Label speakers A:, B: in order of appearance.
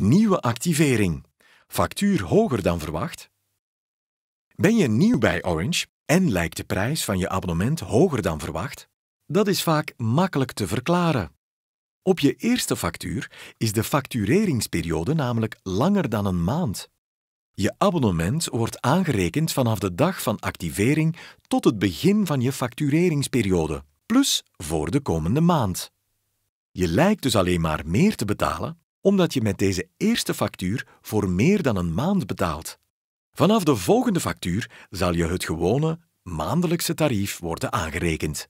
A: Nieuwe activering. Factuur hoger dan verwacht? Ben je nieuw bij Orange en lijkt de prijs van je abonnement hoger dan verwacht? Dat is vaak makkelijk te verklaren. Op je eerste factuur is de factureringsperiode namelijk langer dan een maand. Je abonnement wordt aangerekend vanaf de dag van activering tot het begin van je factureringsperiode, plus voor de komende maand. Je lijkt dus alleen maar meer te betalen, omdat je met deze eerste factuur voor meer dan een maand betaalt. Vanaf de volgende factuur zal je het gewone maandelijkse tarief worden aangerekend.